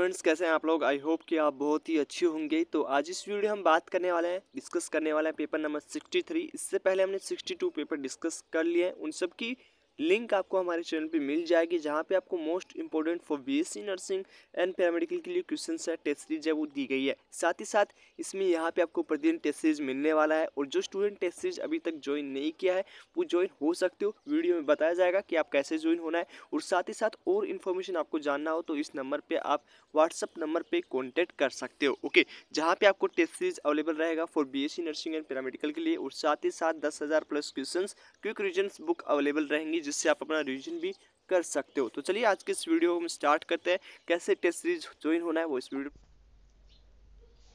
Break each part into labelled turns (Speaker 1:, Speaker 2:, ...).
Speaker 1: Friends कैसे हैं आप लोग आई होप कि आप बहुत ही अच्छे होंगे तो आज इस वीडियो हम बात करने वाले हैं डिस्कस करने वाले हैं पेपर नंबर 63 इससे पहले हमने 62 पेपर डिस्कस कर लिए हैं उन सब की लिंक आपको हमारे चैनल पे मिल जाएगी जहाँ पे आपको most important for BSc nursing and paramedical के लिए क्वेश्चन है टेस्ट सीरीज है वो दी गई है साथ ही साथ इसमें यहाँ पे आपको प्रतिदिन टेस्ट सीरीज मिलने वाला है और जो स्टूडेंट टेस्ट सीरीज अभी तक ज्वाइन नहीं किया है वो ज्वाइन हो सकते हो वीडियो में बताया जाएगा कि आप कैसे ज्वाइन होना है और साथ ही साथ और इन्फॉर्मेशन आपको जानना हो तो इस नंबर पर आप व्हाट्सअप नंबर पर कॉन्टैक्ट कर सकते हो ओके जहाँ पर आपको टेस्ट सीरीज अवेलेबल रहेगा for B nursing and paramedical के लिए और साथ ही साथ दस plus question quick reason book available रहेंगी जिससे आप अपना रिविजन भी कर सकते हो तो चलिए आज के इस वीडियो को हम स्टार्ट करते हैं कैसे टेस्ट सीरीज ज्वाइन होना है वो इस वीडियो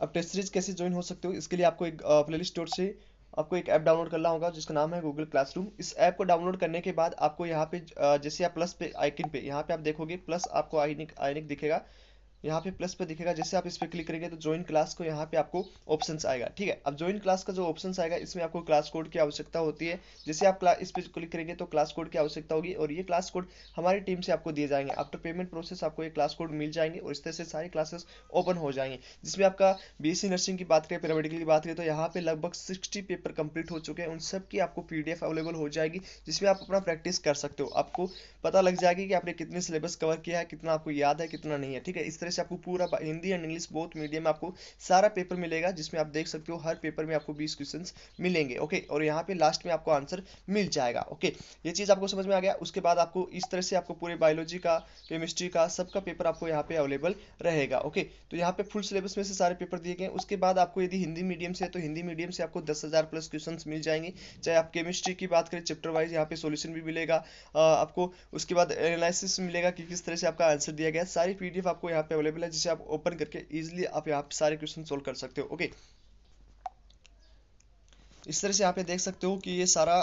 Speaker 1: अब टेस्ट सीरीज कैसे ज्वाइन हो सकते हो इसके लिए आपको एक प्ले स्टोर से आपको एक ऐप डाउनलोड करना होगा जिसका नाम है गूगल क्लासरूम इस ऐप को डाउनलोड करने के बाद आपको यहाँ पे जैसे आप प्लस पे आइकन पे यहाँ पे आप देखोगे प्लस आपको आइनिक आइनिक दिखेगा यहाँ पे प्लस पे दिखेगा जैसे आप इस पर क्लिक करेंगे तो ज्वाइन क्लास को यहाँ पे आपको ऑप्शन आएगा ठीक है अब ज्वाइन क्लास का जो ऑप्शन आएगा इसमें आपको क्लास कोड की आवश्यकता होती है जैसे आप इस पर क्लिक करेंगे तो क्लास कोड की आवश्यकता होगी और ये क्लास कोड हमारी टीम से आपको दिए जाएंगे आफ्टर पेमेंट प्रोसेस आपको ये क्लास कोड मिल जाएंगे और इस तरह से सारी क्लासेस ओपन हो जाएंगे जिसमें आपका बी नर्सिंग की बात करें पैरामेडिकल की बात करें तो यहाँ पे लगभग सिक्सटी पेपर कंप्लीट हो चुके हैं उन सबकी आपको पी अवेलेबल हो जाएगी जिसमें आप अपना प्रैक्टिस कर सकते हो आपको पता लग जाएगी कि आपने कितने सिलेबस कवर किया है कितना आपको याद है कितना नहीं है ठीक है इस तरह से आपको पूरा हिंदी एंड इंग्लिश बहुत मीडियम में आपको सारा पेपर मिलेगा जिसमें आप देख सकते हो हर पेपर में आपको बीस क्वेश्चन मिलेंगे ओके और यहाँ पे लास्ट में आपको आंसर मिल जाएगा ओके ये चीज़ आपको समझ में आ गया उसके बाद आपको इस तरह से आपको पूरे बायोलॉजी का केमिस्ट्री का सबका पेपर आपको यहाँ पे अवेलेबल रहेगा ओके तो यहाँ पे फुल सिलेबस में से सारे पेपर दिए गए उसके बाद आपको यदि हिंदी मीडियम से तो हिंदी मीडियम से आपको दस हज़ार प्लस क्वेश्चन मिल जाएंगे चाहे आप केमिस्ट्री की बात करें चैप्टर वाइज यहाँ पे सोल्यूशन भी मिलेगा आपको उसके बाद एनालिसिस मिलेगा कि किस तरह से आपका आंसर दिया गया सारी पीडीएफ आपको यहाँ पे अवेलेबल है जिसे आप ओपन करके इजिली आप यहाँ सारे क्वेश्चन सोल्व कर सकते हो ओके इस तरह से यहाँ पे देख सकते हो कि ये सारा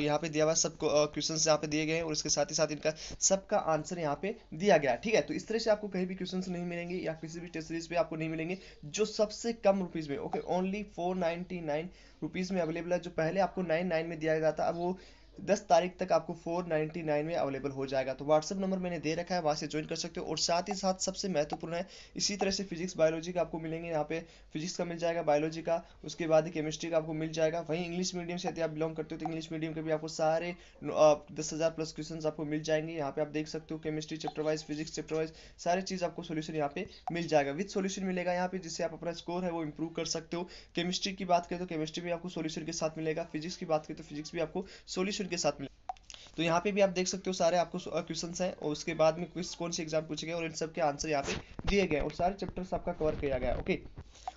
Speaker 1: यहाँ पे दिया हुआ सब क्वेश्चन यहाँ पे दिए गए हैं और इसके साथ ही साथ इनका सबका आंसर यहाँ पे दिया गया ठीक है तो इस तरह से आपको कहीं भी क्वेश्चन नहीं मिलेंगे या किसी भी टेस्ट सीरीज पे आपको नहीं मिलेंगे जो सबसे कम रुपीज में okay only four ninety nine rupees में अवेलेबल है जो पहले आपको नाइन नाइन में दिया गया था अब वो दस तारीख तक आपको फोर नाइन में अवेलेबल हो जाएगा तो व्हाट्सअप नंबर मैंने दे रखा है वहाँ से ज्वाइन कर सकते हो और साथ ही साथ सबसे महत्वपूर्ण है इसी तरह से फिजिक्स बायोलॉजी का आपको मिलेंगे यहाँ पे फिजिक्स का मिल जाएगा बायोलॉजी का उसके बाद केमिस्ट्री का आपको मिल जाएगा वहीं इंग्लिश मीडियम से यदि आप बिलोंग करते हो तो इंग्लिश मीडियम के भी आपको सारे दस हज़ार प्लस क्वेश्चन आपको मिल जाएंगे यहाँ पे आप देख सकते हो chemistry chapter wise physics chapter wise सारी चीज़ आपको सोल्यूशन यहाँ पे मिल जाएगा विद सोल्यूशन मिलेगा यहाँ पे जिससे आप अपना स्कोर है वो इंप्रूव कर सकते हो केमिस्ट्री की बात करें तो केमिस्ट्री भी आपको सोल्यूशन के साथ मिलेगा फिजिक्स की बात करें तो फिजिक्स भी आपको सोल्यूशन के साथ मिले तो यहाँ पे भी आप देख सकते हो सारे आपको क्वेश्चन हैं और उसके बाद में किस कौन से एग्जाम पूछे गए और इन सब के आंसर यहाँ पे दिए गए और सारे चैप्टर आपका कवर किया गया ओके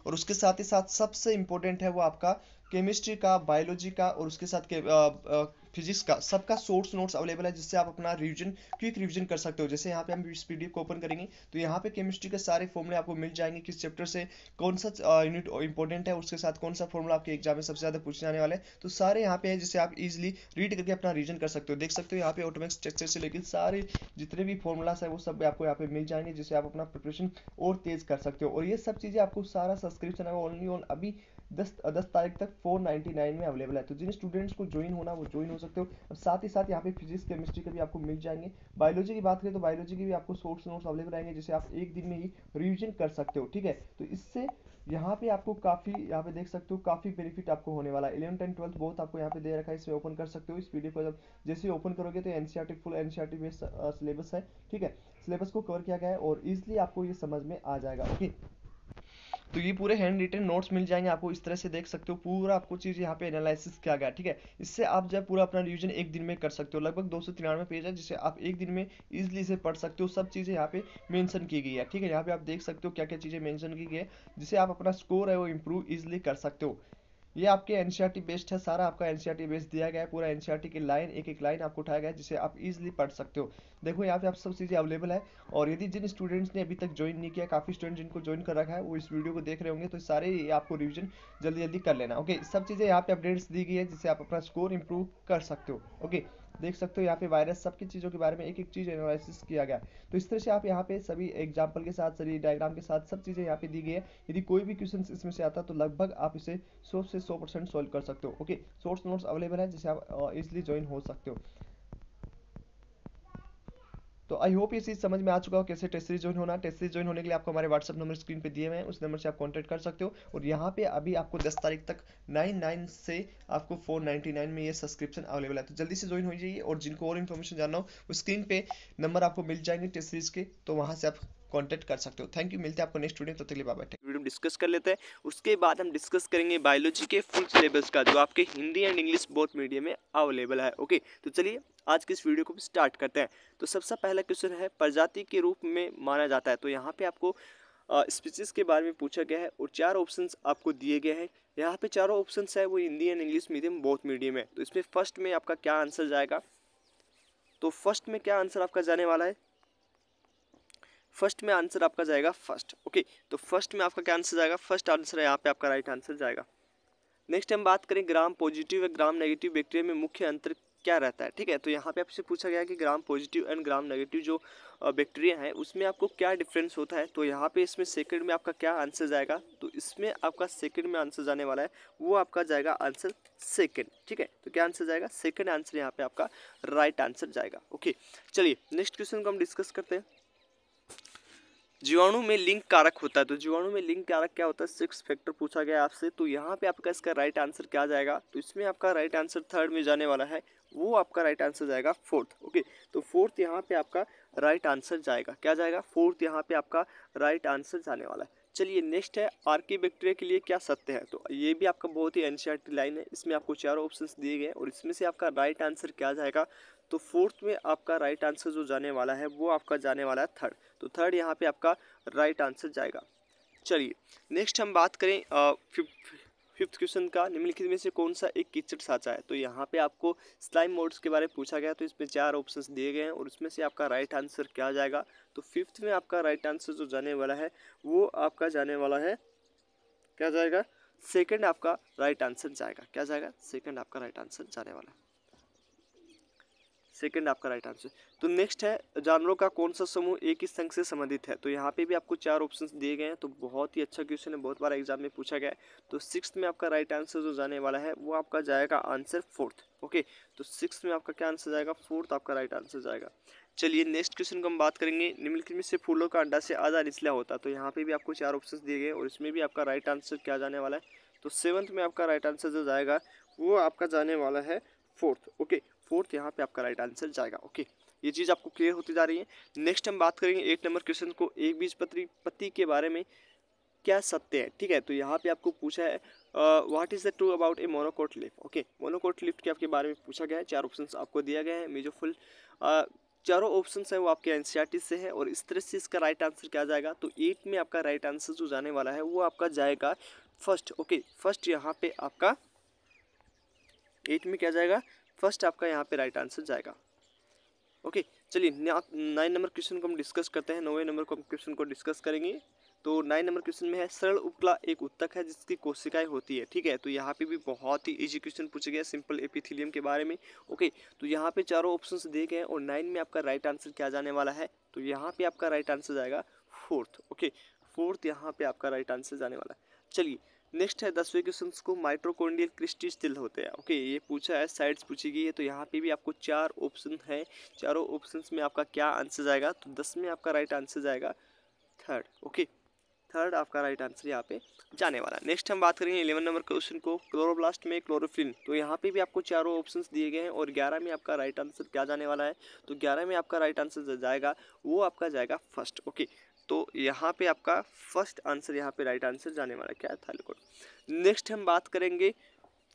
Speaker 1: और उसके साथ ही साथ सबसे इम्पोर्टेंट है वो आपका केमिस्ट्री का बायोलॉजी का और उसके साथ के, आ, आ, फिजिक्स का सबका सोर्स नोट्स अवेलेबल है जिससे आप अपना रिविजन क्विक रिविजन कर सकते हो जैसे यहाँ पे हम इस पी को ओपन करेंगे तो यहाँ पे केमिस्ट्री के सारे फॉर्मुले आपको मिल जाएंगे किस चैप्टर से कौन सा यूनिट इंपॉर्टेंट है उसके साथ कौन सा फॉर्मूला आपके एग्जाम में सबसे ज़्यादा पूछे जाने वाले हैं तो सारे यहाँ पे है जिसे आप इजिली रीड करके अपना रिविजन कर सकते हो देख सकते हो यहाँ पे ऑटोमेटिक स्ट्रक्चर से लेकिन सारे जितने भी फॉर्मूलास है वो सब आपको यहाँ पे मिल जाएंगे जिससे आप अपना प्रिपरेशन और तेज़ कर सकते हो और ये सब चीज़ें आपको सारा सब्सक्रिप्शन है ओनली ऑन अभी दस दस तारीख तक फोर नाइन्टी नाइन में अवेलेबल है तो जिन स्टूडेंट्स को ज्वाइन होना वो ज्वाइन हो सकते हो अब साथ ही साथ यहाँ पे फिजिक्स केमिस्ट्री के भी आपको मिल जाएंगे बायोलॉजी की बात करें तो बायोलॉजी के भी आपको सोर्स नोट्स अवेलेबल आएंगे जिसे आप एक दिन में ही रिविजन कर सकते हो ठीक है तो इससे यहाँ पे आपको काफ़ी यहाँ पे देख सकते हो काफ़ी बेनिफिट आपको होने वाला है इलेवन टेन ट्वेल्थ बहुत आपको यहाँ पे दे रखा है इसमें ओपन कर सकते हो इस पीडीएफ को जब जैसे ओपन करोगे तो NCERT full NCERT based syllabus है ठीक है सिलेबस को कवर किया गया है और इजिली आपको ये समझ में आ जाएगा ओके तो ये पूरे हैंड रिटेन नोट्स मिल जाएंगे आपको इस तरह से देख सकते हो पूरा आपको चीज़ यहाँ पे एनालिसिस किया गया ठीक है इससे आप जो पूरा अपना रिविजन एक दिन में कर सकते हो लगभग दो सौ तिरानवे पेज है जिसे आप एक दिन में इजिली से पढ़ सकते हो सब चीज़ें यहाँ पे मैंशन की गई है ठीक है यहाँ पे आप देख सकते हो क्या क्या चीज़ें मैंशन की गई है जिसे आप अपना स्कोर है वो इम्प्रूव इजिली कर सकते हो ये आपके एनसीईआरटी बेस्ड e है सारा आपका एनसीईआरटी बेस्ड e दिया गया है पूरा एनसीईआरटी e की लाइन एक एक लाइन आपको उठाया गया है जिसे आप इजीली पढ़ सकते हो देखो यहाँ पे आप सब चीज़ें अवेलेबल है और यदि जिन स्टूडेंट्स ने अभी तक ज्वाइन नहीं किया काफ़ी स्टूडेंट जिनको ज्वाइन कर रखा है वो इस वीडियो को देख रहे होंगे तो सारे आपको रिविजन जल्दी जल्दी कर लेना ओके सब चीज़ें यहाँ पे अपडेट्स दी गई है जिससे आप अपना स्कोर इम्प्रूव कर सकते हो ओके देख सकते हो यहाँ पे वायरस सबकी चीज़ों के बारे में एक एक चीज़ एनालिसिस किया गया तो इस तरह से आप यहाँ पे सभी एग्जाम्पल के साथ सभी डायग्राम के साथ सब चीज़ें यहाँ पे दी गई है यदि कोई भी क्वेश्चन इसमें से आता है तो लगभग आप इसे सौ से सौ परसेंट सॉल्व कर सकते हो ओके सोर्स नोट्स अवेलेबल है जिसे आप इजिली ज्वाइन हो सकते हो तो आई होप ये चीज़ समझ में आ चुका हो कैसे टेस्ट सीरीज ज्वाइन होना टेस्ट सीरीज ज्वाइन होने के लिए आपको हमारे व्हाट्सअप नंबर स्क्रीन पे दिए हुए हैं उस नंबर से आप कॉन्टैक्ट कर सकते हो और यहाँ पे अभी आपको 10 तारीख तक 99 से आपको 499 में ये सब्सक्रिप्शन अवेलेबल है तो जल्दी से ज्वाइन हो जाइए और जिनको और इन्फॉर्मेशन जानना हो उस स्क्रीन पे नंबर आपको मिल जाएंगे टेस्ट सीरीज के तो वहाँ से आप कॉन्टैक्ट कर सकते हो थैंक यू मिलते हैं आपको नेक्स्ट वीडियो तो तकलीफ बाबा वीडियो में डिस्कस कर लेते हैं उसके बाद हम डिस्कस करेंगे बायोलॉजी के फुल सिलेबस का जो आपके Hindi and English both medium में अवेलेबल है ओके तो चलिए आज के इस वीडियो को स्टार्ट करते हैं तो सबसे पहला क्वेश्चन है प्रजाति के रूप में माना जाता है तो यहाँ पर आपको स्पीसीज के बारे में पूछा गया है और चार ऑप्शंस आपको दिए गए हैं यहाँ पे चारों ऑप्शंस है वो Hindi and English medium both medium है तो इसमें फर्स्ट में आपका क्या आंसर जाएगा तो फर्स्ट में क्या आंसर आपका जाने वाला है फर्स्ट में आंसर आपका जाएगा फर्स्ट ओके तो फर्स्ट में आपका क्या आंसर जाएगा फर्स्ट आंसर है यहाँ पे आपका राइट आंसर जाएगा नेक्स्ट हम बात करें ग्राम पॉजिटिव या ग्राम नेगेटिव बैक्टीरिया में मुख्य अंतर क्या रहता है ठीक है तो यहाँ पे आपसे पूछा गया कि gram positive and gram negative जो बैक्टीरिया है उसमें आपको क्या डिफरेंस होता है तो यहाँ पे इसमें सेकंड में आपका क्या आंसर जाएगा तो इसमें आपका सेकंड में आंसर जाने वाला है वो आपका जाएगा आंसर सेकंड ठीक है तो क्या आंसर जाएगा सेकेंड आंसर यहाँ पे आपका राइट आंसर जाएगा ओके चलिए नेक्स्ट क्वेश्चन को हम डिस्कस करते हैं जीवाणु में लिंक कारक होता है तो जीवाणु में लिंक कारक क्या होता है सिक्स फैक्टर पूछा गया आपसे तो यहाँ पे आपका इसका राइट आंसर क्या जाएगा तो इसमें आपका राइट आंसर थर्ड में जाने वाला है वो आपका राइट आंसर जाएगा फोर्थ ओके तो फोर्थ यहाँ पे आपका राइट आंसर जाएगा क्या जाएगा फोर्थ यहाँ पे आपका राइट आंसर जाने वाला है चलिए नेक्स्ट है आर्की बैक्टीरिया के लिए क्या सत्य है तो ये भी आपका बहुत ही एनसीआर लाइन है इसमें आपको चार ऑप्शन दिए गए और इसमें से आपका राइट आंसर क्या जाएगा तो फोर्थ में आपका राइट आंसर जो जाने वाला है वो आपका जाने वाला है थर्ड तो थर्ड यहाँ पे आपका राइट आंसर जाएगा चलिए नेक्स्ट हम बात करें फिफ्थ फिफ्थ क्वेश्चन का निम्नलिखित में से कौन सा एक कीचड़ साचा है तो यहाँ पे आपको स्लाइम मोड्स के बारे में पूछा गया तो इसमें चार ऑप्शंस दिए गए हैं और उसमें से आपका राइट आंसर क्या जाएगा तो फिफ्थ में आपका राइट आंसर जो जाने वाला है वो आपका जाने वाला है क्या जाएगा सेकंड आपका राइट आंसर जाएगा क्या जाएगा सेकेंड आपका राइट आंसर जाने वाला है सेकंड आपका राइट आंसर तो नेक्स्ट है जानवरों का कौन सा समूह एक ही संघ से संबंधित है तो यहाँ पे भी आपको चार ऑप्शन दिए गए हैं तो बहुत ही अच्छा क्वेश्चन है बहुत बार एग्जाम में पूछा गया है तो सिक्स में आपका राइट आंसर जो जाने वाला है वो आपका जाएगा आंसर फोर्थ ओके तो सिक्स में आपका क्या आंसर जाएगा फोर्थ आपका राइट आंसर जाएगा चलिए नेक्स्ट क्वेश्चन को हम बात करेंगे निम्नलिखित में से फूलों का अंडा से आधा निचला होता तो यहाँ पे भी आपको चार ऑप्शन दिए गए और इसमें भी आपका राइट आंसर क्या जाने वाला है तो सेवन्थ में आपका राइट आंसर जो जाएगा वो आपका जाने वाला है फोर्थ ओके फोर्थ यहाँ पे आपका राइट आंसर जाएगा ओके ये चीज़ आपको क्लियर होती जा रही है नेक्स्ट हम बात करेंगे एक नंबर क्वेश्चन को एक बीज पति के बारे में क्या सत्य है ठीक है तो यहाँ पे आपको पूछा है what is the true about a monocot leaf okay monocot leaf के आपके बारे में पूछा गया है चार ऑप्शन आपको दिया गया है मेजो फुल uh, चारों ऑप्शन हैं वो आपके एन से है और इस तरह से इसका राइट आंसर क्या जाएगा तो एट में आपका राइट आंसर जो जाने वाला है वो आपका जाएगा फर्स्ट ओके फर्स्ट यहाँ पे आपका एट में क्या जाएगा फर्स्ट आपका यहाँ पे राइट आंसर जाएगा ओके चलिए नाइन नंबर क्वेश्चन को हम डिस्कस करते हैं नौवे नंबर को हम क्वेश्चन को डिस्कस करेंगे तो नाइन नंबर क्वेश्चन में है सरल उपला एक उत्तक है जिसकी कोशिकाएं होती है ठीक है तो यहाँ पे भी बहुत ही इजी क्वेश्चन पूछा गया सिंपल एपिथिलियम के बारे में ओके तो यहाँ पे चारों ऑप्शन दिए गए हैं और नाइन में आपका राइट आंसर क्या जाने वाला है तो यहाँ पे आपका राइट आंसर जाएगा फोर्थ ओके फोर्थ यहाँ पे आपका राइट आंसर जाने वाला है चलिए नेक्स्ट है दसवें क्वेश्चन को माइट्रोकोन्डियल क्रिस्टिज तिल होते हैं ओके ये पूछा है साइड्स पूछी गई है तो यहाँ पे भी आपको चार ऑप्शन है चारों ऑप्शन में आपका क्या आंसर जाएगा तो दस में आपका राइट आंसर जाएगा थर्ड ओके थर्ड आपका राइट आंसर यहाँ पे जाने वाला नेक्स्ट हम बात करेंगे इलेवन नंबर क्वेश्चन को क्लोरोब्लास्ट में क्लोरोफिन तो यहाँ पे भी आपको चारों ऑप्शंस दिए गए हैं और ग्यारह में आपका राइट आंसर क्या जाने वाला है तो ग्यारह में आपका राइट आंसर जाएगा वो आपका जाएगा फर्स्ट ओके okay. तो यहाँ पे आपका फर्स्ट आंसर यहाँ पे राइट आंसर जाने वाला क्या है थाइलोकोड नेक्स्ट हम बात करेंगे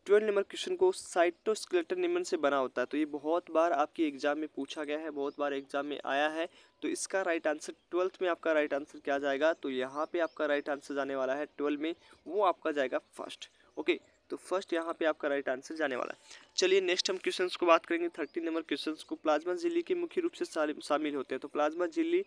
Speaker 1: ट्वेल्व नंबर क्वेश्चन को साइटोस्केलेटन निमन से बना होता है तो ये बहुत बार आपकी एग्जाम में पूछा गया है बहुत बार एग्जाम में आया है तो इसका राइट आंसर ट्वेल्थ में आपका राइट आंसर क्या जाएगा तो यहाँ पे आपका राइट आंसर जाने वाला है ट्वेल्व में वो आपका जाएगा फर्स्ट ओके तो फर्स्ट यहाँ पे आपका राइट आंसर जाने वाला है चलिए नेक्स्ट हम क्वेश्चंस को बात करेंगे थर्टीन नंबर क्वेश्चंस को प्लाज्मा झिल्ली के मुख्य रूप से शामिल होते हैं तो प्लाज्मा झिल्ली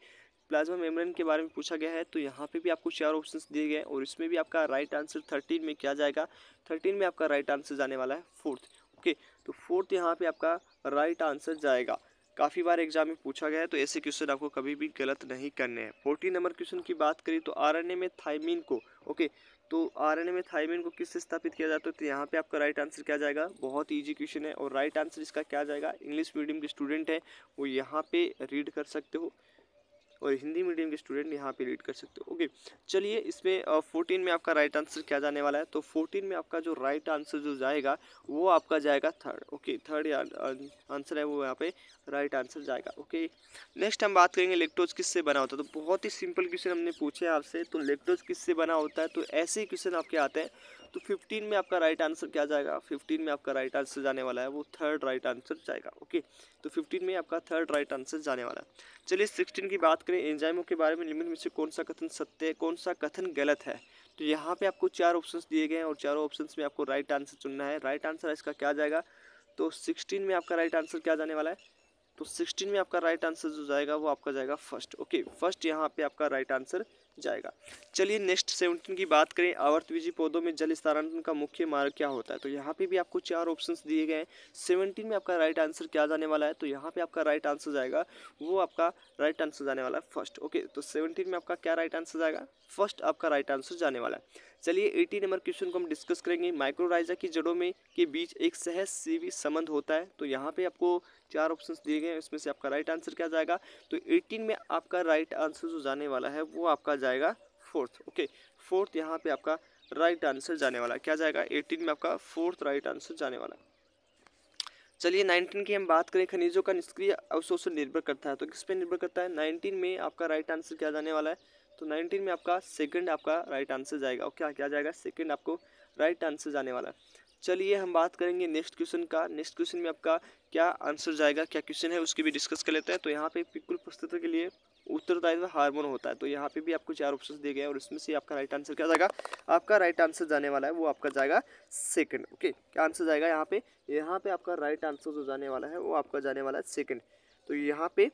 Speaker 1: प्लाज्मा मेम्ब्रेन के बारे में पूछा गया है तो यहाँ पे भी आपको चार ऑप्शन दिए गए और इसमें भी आपका राइट आंसर थर्टीन में क्या जाएगा थर्टीन में आपका राइट आंसर जाने वाला है फोर्थ ओके तो फोर्थ यहाँ पर आपका राइट आंसर जाएगा काफ़ी बार एग्जाम में पूछा गया है तो ऐसे क्वेश्चन आपको कभी भी गलत नहीं करने हैं फोर्टीन नंबर क्वेश्चन की बात करें तो आर में थाइमिन को ओके तो आरएनए में थाइमिन को किससे स्थापित किया जाता है तो यहाँ पे आपका राइट आंसर क्या जाएगा बहुत इजी क्वेश्चन है और राइट आंसर इसका क्या जाएगा इंग्लिश मीडियम के स्टूडेंट हैं वो यहाँ पे रीड कर सकते हो और हिंदी मीडियम के स्टूडेंट यहाँ पे रीड कर सकते हो ओके चलिए इसमें फोर्टीन में आपका राइट आंसर क्या जाने वाला है तो फोर्टीन में आपका जो राइट आंसर जो जाएगा वो आपका जाएगा थर्ड ओके थर्ड आंसर है वो यहाँ पे राइट आंसर जाएगा ओके नेक्स्ट हम बात करेंगे लेक्टोज किससे बना होता है तो बहुत ही सिंपल क्वेश्चन हमने पूछे आपसे तो लेक्टोज किससे बना होता है तो ऐसे ही क्वेश्चन आपके आते हैं तो फिफ्टीन में आपका राइट आंसर क्या जाएगा फिफ्टीन में आपका राइट आंसर जाने वाला है वो थर्ड राइट आंसर जाएगा ओके तो फिफ्टीन में आपका थर्ड राइट आंसर जाने वाला है चलिए सिक्सटीन की बात करें एंजाइमों के बारे में लिमिट में से कौन सा कथन सत्य है कौन सा कथन गलत है तो यहाँ पे आपको चार ऑप्शन दिए गए हैं और चारों ऑप्शन में आपको राइट आंसर चुनना है राइट आंसर इसका क्या जाएगा तो सिक्सटीन में आपका राइट आंसर क्या जाने वाला है तो सिक्सटीन में आपका राइट आंसर जो जाएगा वो आपका जाएगा फर्स्ट ओके फर्स्ट यहाँ पे आपका राइट आंसर जाएगा चलिए नेक्स्ट सेवनटीन की बात करें आवर्तबीजी पौधों में जल स्थानांतरण का मुख्य मार्ग क्या होता है तो यहाँ पे भी आपको चार ऑप्शन दिए गए हैं सेवनटीन में आपका राइट आंसर क्या जाने वाला है तो यहाँ पे आपका राइट आंसर जाएगा वो आपका राइट आंसर जाने वाला है फर्स्ट ओके तो सेवनटीन में आपका क्या राइट आंसर जाएगा फर्स्ट आपका राइट आंसर जाने वाला है चलिए एटीन नंबर क्वेश्चन को हम डिस्कस करेंगे माइक्रोराइजा की जड़ों में के बीच एक सहज सीवी संबंध होता है तो यहाँ पे आपको चार ऑप्शंस दिए गए हैं उसमें से आपका राइट आंसर क्या जाएगा तो एटीन में आपका राइट आंसर जो जाने वाला है वो आपका जाएगा फोर्थ ओके फोर्थ यहाँ पे आपका राइट आंसर जाने वाला क्या जाएगा एटीन में आपका फोर्थ राइट आंसर जाने वाला चलिए नाइनटीन की हम बात करें खनिजों का निष्क्रिय अवशोषण निर्भर करता है तो किस पे निर्भर करता है नाइनटीन में आपका राइट आंसर क्या जाने वाला है तो नाइनटीन में आपका सेकेंड आपका राइट आंसर जाएगा और क्या क्या जाएगा सेकेंड आपको राइट आंसर जाने वाला है चलिए हम बात करेंगे नेक्स्ट क्वेश्चन का नेक्स्ट क्वेश्चन में आपका क्या आंसर जाएगा क्या क्वेश्चन है उसकी भी डिस्कस कर लेते हैं तो यहाँ पे पिकुल पुस्तक के लिए उत्तरदायित्व हार्मोन होता है तो यहाँ पे भी आपको चार ऑप्शन दिए गए हैं और इसमें से आपका राइट आंसर क्या जाएगा आपका राइट आंसर जाने वाला है वो आपका जाएगा सेकंड ओके क्या आंसर जाएगा यहाँ पे यहाँ पे आपका राइट आंसर जो जाने वाला है वो आपका जाने वाला है सेकंड तो यहाँ पे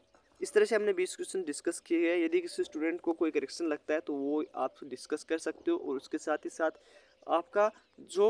Speaker 1: इस तरह से हमने बीस क्वेश्चन डिस्कस किए हैं यदि किसी स्टूडेंट को कोई करेक्शन लगता है तो वो आप डिस्कस कर सकते हो और उसके साथ ही साथ आपका जो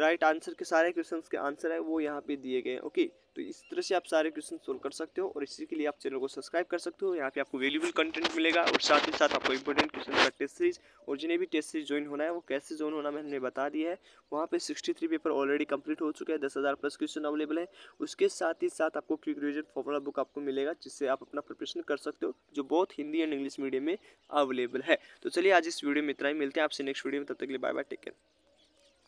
Speaker 1: राइट right आंसर के सारे क्वेश्चंस के आंसर है वो यहाँ पे दिए गए हैं ओके तो इस तरह से आप सारे क्वेश्चन सोल्व कर सकते हो और इसी के लिए आप चैनल को सब्सक्राइब कर सकते हो यहाँ पे आपको वेल्यूबल कंटेंट मिलेगा और साथ ही साथ आपको इंपॉर्टेंट क्वेश्चन का टेस्ट सीरीज और जिन्हें भी टेस्ट सीरीज ज्वाइन होना है वो कैसे ज्वाइन होना मैंने बता दिया है वहाँ पे sixty three paper already complete हो चुके हैं दस हज़ार प्लस क्वेश्चन अवेलेबल है उसके साथ ही साथ आपको क्विक रिविजन फॉर्मूला बुक आपको मिलेगा जिससे आप अपना प्रिपरेशन कर सकते हो जो बहुत हिंदी एंड इंग्लिश मीडियम में अवेलेबल है तो चलिए आज इस वीडियो में इतना ही मिलते हैं आपसे नेक्स्ट वीडियो में तब तक के लिए बाय बाय टेक केयर